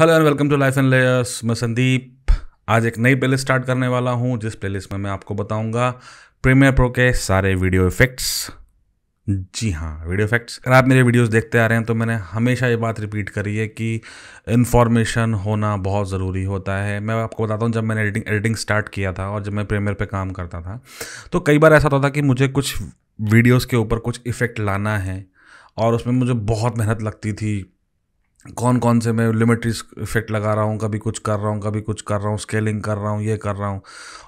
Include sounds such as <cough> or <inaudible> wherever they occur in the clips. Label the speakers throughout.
Speaker 1: hello and welcome to life and layers मैं संदीप आज एक नई प्लेलिस्ट स्टार्ट करने वाला हूँ जिस प्लेलिस्ट में मैं आपको बताऊँगा प्रीमियर प्रो के सारे वीडियो इफेक्ट्स जी हाँ वीडियो इफेक्ट्स अगर आप मेरे वीडियोस देखते आ रहे हैं तो मैंने हमेशा ये बात रिपीट करी है कि इन्फॉर्मेशन होना बहुत ज़रूरी होता है मैं आपको बताता हूँ जब मैंने एडिटिंग एडिटिंग स्टार्ट किया था और जब मैं प्रीमियर पे काम करता था तो कई बार ऐसा होता था कि मुझे कुछ वीडियोस के ऊपर कुछ इफ़ेक्ट लाना है और उसमें मुझे बहुत मेहनत लगती थी कौन कौन से मैं लिमिट्रिस इफेक्ट लगा रहा हूँ कभी कुछ कर रहा हूँ कभी कुछ कर रहा हूँ स्केलिंग कर रहा हूँ ये कर रहा हूँ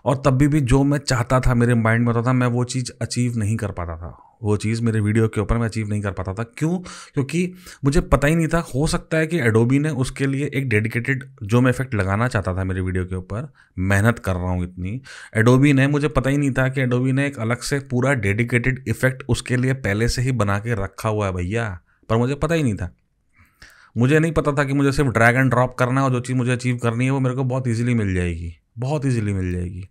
Speaker 1: और तब भी भी जो मैं चाहता था मेरे माइंड में होता था मैं वो चीज़ अचीव नहीं कर पाता था वो चीज़ मेरे वीडियो के ऊपर मैं अचीव नहीं कर पाता था क्यों क्योंकि मुझे पता ही नहीं था हो सकता है कि एडोबी ने उसके लिए एक डेडिकेटेड जो मैं इफेक्ट लगाना चाहता था मेरे वीडियो के ऊपर मेहनत कर रहा हूँ इतनी एडोबी ने मुझे पता ही नहीं था कि एडोबी ने एक अलग से पूरा डेडिकेटेड इफेक्ट उसके लिए पहले से ही बना के रखा हुआ है भैया पर मुझे पता ही नहीं था मुझे नहीं पता था कि मुझे सिर्फ ड्रैग एंड ड्रॉप करना है और जो चीज़ मुझे अचीव करनी है वो मेरे को बहुत ईजिली मिल जाएगी बहुत ईजिली मिल जाएगी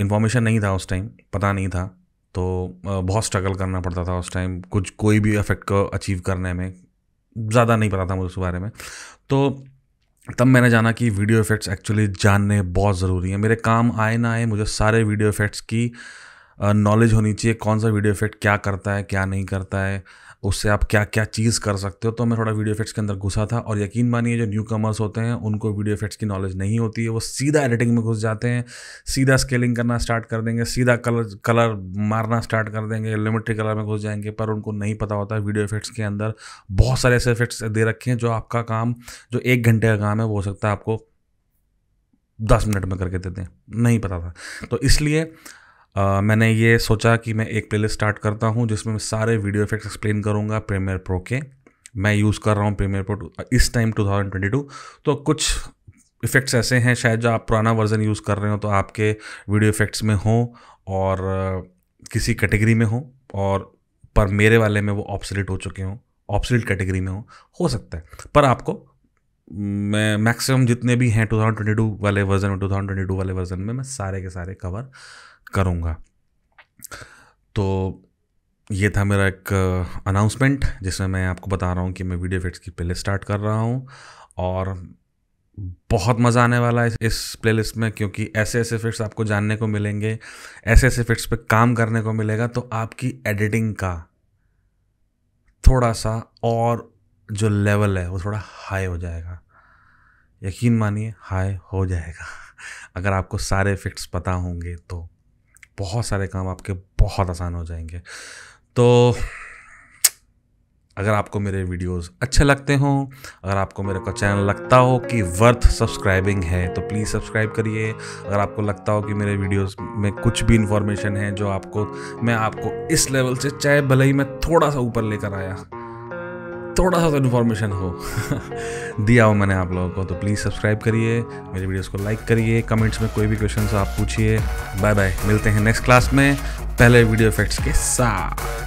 Speaker 1: इन्फॉर्मेशन नहीं था उस टाइम पता नहीं था तो बहुत स्ट्रगल करना पड़ता था उस टाइम कुछ कोई भी इफेक्ट को अचीव करने में ज़्यादा नहीं पता था मुझे उस बारे में तो तब मैंने जाना कि वीडियो इफ़ेक्ट्स एक्चुअली जानने बहुत ज़रूरी है मेरे काम आए ना आए मुझे सारे वीडियो इफ़ेक्ट्स की नॉलेज होनी चाहिए कौन सा वीडियो इफेक्ट क्या करता है क्या नहीं करता है उससे आप क्या क्या चीज़ कर सकते हो तो मैं थोड़ा वीडियो इफेक्ट्स के अंदर घुसा था और यकीन मानिए जो न्यू कमर्स होते हैं उनको वीडियो इफेक्ट्स की नॉलेज नहीं होती है वो सीधा एडिटिंग में घुस जाते हैं सीधा स्केलिंग करना स्टार्ट कर देंगे सीधा कलर कलर मारना स्टार्ट कर देंगे लिमिटेड कलर में घुस जाएंगे पर उनको नहीं पता होता वीडियो इफेक्ट्स के अंदर बहुत सारे ऐसे इफेक्ट्स दे रखे हैं जो आपका काम जो एक घंटे का काम है वो हो सकता है आपको दस मिनट में करके देते हैं नहीं पता था तो इसलिए मैंने ये सोचा कि मैं एक प्लेलिस्ट स्टार्ट करता हूँ जिसमें मैं सारे वीडियो इफेक्ट्स एक्सप्लेन करूँगा प्रीमियर प्रो के मैं यूज़ कर रहा हूँ प्रीमियर प्रो इस टाइम 2022 तो कुछ इफ़ेक्ट्स ऐसे हैं शायद जो आप पुराना वर्जन यूज़ कर रहे हो तो आपके वीडियो इफ़ेक्ट्स में हो और किसी कैटेगरी में हो और पर मेरे वाले में वो ऑप्सलेट हो चुके हों ऑप्सलेट कैटेगरी में हो हो सकता है पर आपको मैं मैक्सिमम जितने भी हैं 2022 वाले वर्जन में 2022 वाले वर्जन में मैं सारे के सारे कवर करूँगा तो ये था मेरा एक अनाउंसमेंट जिसमें मैं आपको बता रहा हूँ कि मैं वीडियो इफेक्ट्स की प्ले स्टार्ट कर रहा हूँ और बहुत मज़ा आने वाला है इस प्लेलिस्ट में क्योंकि ऐसे ऐसे फिट्स आपको जानने को मिलेंगे ऐसे ऐसे फिट्स पे काम करने को मिलेगा तो आपकी एडिटिंग का थोड़ा सा और जो लेवल है वो थोड़ा हाई हो जाएगा यकीन मानिए हाई हो जाएगा <laughs> अगर आपको सारे फिट्स पता होंगे तो बहुत सारे काम आपके बहुत आसान हो जाएंगे तो अगर आपको मेरे वीडियोस अच्छे लगते हों अगर आपको मेरे को चैनल लगता हो कि वर्थ सब्सक्राइबिंग है तो प्लीज़ सब्सक्राइब करिए अगर आपको लगता हो कि मेरे वीडियोस में कुछ भी इन्फॉर्मेशन है जो आपको मैं आपको इस लेवल से चाहे भले ही मैं थोड़ा सा ऊपर लेकर आया थोड़ा सा तो इन्फॉर्मेशन हो <laughs> दिया हो मैंने आप लोगों को तो प्लीज़ सब्सक्राइब करिए मेरी वीडियोस को लाइक करिए कमेंट्स में कोई भी क्वेश्चन आप पूछिए बाय बाय मिलते हैं नेक्स्ट क्लास में पहले वीडियो इफेक्ट्स के साथ